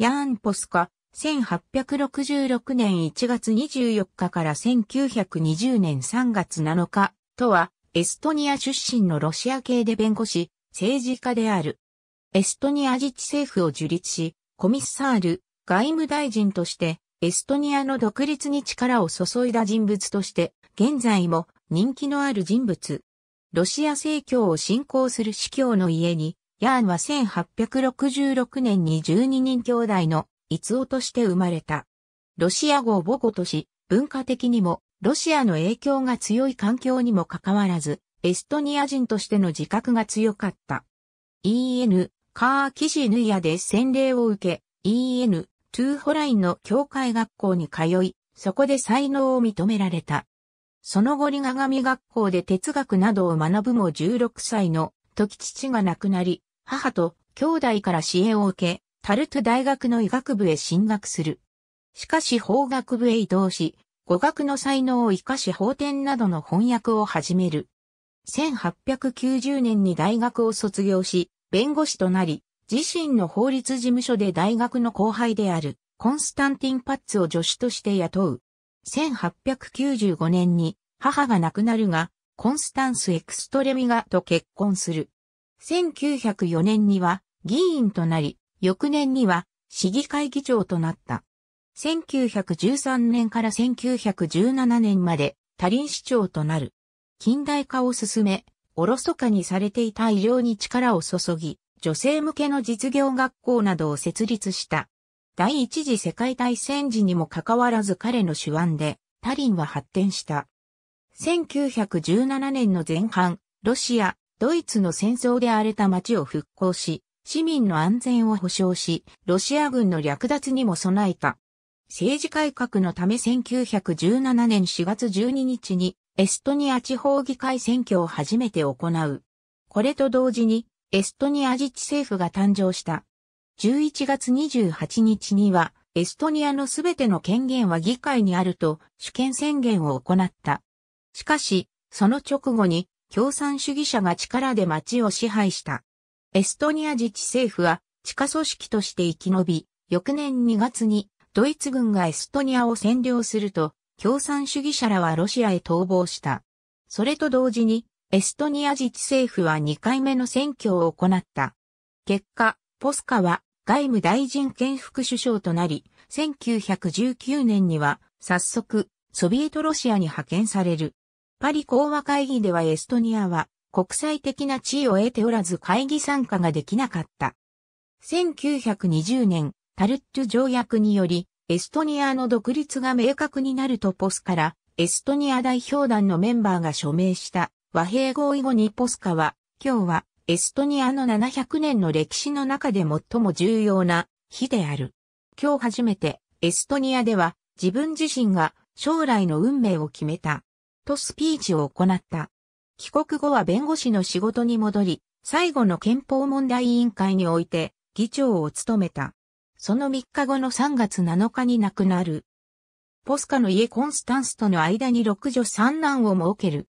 ヤーン・ポスカ、1866年1月24日から1920年3月7日とは、エストニア出身のロシア系で弁護士、政治家である。エストニア自治政府を樹立し、コミッサール、外務大臣として、エストニアの独立に力を注いだ人物として、現在も人気のある人物。ロシア正教を信仰する司教の家にヤーンは1866年に12人兄弟のイツオとして生まれた。ロシア語を母語とし、文化的にもロシアの影響が強い環境にもかかわらず、エストニア人としての自覚が強かった。EN、カーキシヌイアで洗礼を受け、EN、トゥーホラインの教会学校に通い、そこで才能を認められた。その後リガガミ学校で哲学などを学ぶも16歳の時父が亡くなり、母と兄弟から支援を受け、タルト大学の医学部へ進学する。しかし法学部へ移動し、語学の才能を活かし法典などの翻訳を始める。1890年に大学を卒業し、弁護士となり、自身の法律事務所で大学の後輩であるコンスタンティン・パッツを助手として雇う。1895年に母が亡くなるが、コンスタンス・エクストレミガと結婚する。1904年には議員となり、翌年には市議会議長となった。1913年から1917年まで多林市長となる。近代化を進め、おろそかにされていた医療に力を注ぎ、女性向けの実業学校などを設立した。第一次世界大戦時にもかかわらず彼の手腕で、タリンは発展した。1917年の前半、ロシア、ドイツの戦争で荒れた街を復興し、市民の安全を保障し、ロシア軍の略奪にも備えた。政治改革のため1917年4月12日にエストニア地方議会選挙を初めて行う。これと同時にエストニア自治政府が誕生した。11月28日にはエストニアのすべての権限は議会にあると主権宣言を行った。しかし、その直後に共産主義者が力で街を支配した。エストニア自治政府は地下組織として生き延び、翌年2月にドイツ軍がエストニアを占領すると、共産主義者らはロシアへ逃亡した。それと同時に、エストニア自治政府は2回目の選挙を行った。結果、ポスカは外務大臣兼副首相となり、1919年には早速ソビエトロシアに派遣される。パリ講和会議ではエストニアは国際的な地位を得ておらず会議参加ができなかった。1920年、タルット条約により、エストニアの独立が明確になるとポスから、エストニア代表団のメンバーが署名した和平合意後にポスカは、今日はエストニアの700年の歴史の中で最も重要な日である。今日初めてエストニアでは自分自身が将来の運命を決めたとスピーチを行った。帰国後は弁護士の仕事に戻り、最後の憲法問題委員会において議長を務めた。その3日後の3月7日に亡くなる。ポスカの家コンスタンスとの間に6女3男を設ける。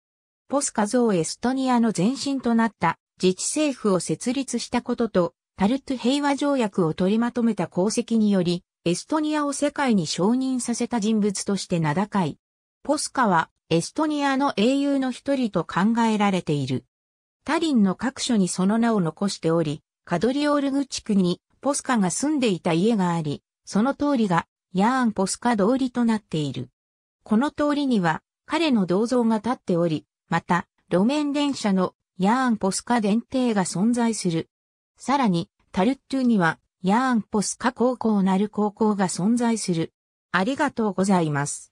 ポスカ像エストニアの前身となった自治政府を設立したことと、タルト平和条約を取りまとめた功績により、エストニアを世界に承認させた人物として名高い。ポスカはエストニアの英雄の一人と考えられている。タリンの各所にその名を残しており、カドリオールグ地区にポスカが住んでいた家があり、その通りがヤーンポスカ通りとなっている。この通りには彼の銅像が立っており、また路面電車のヤーンポスカ電停が存在する。さらにタルットゥにはヤーンポスカ高校なる高校が存在する。ありがとうございます。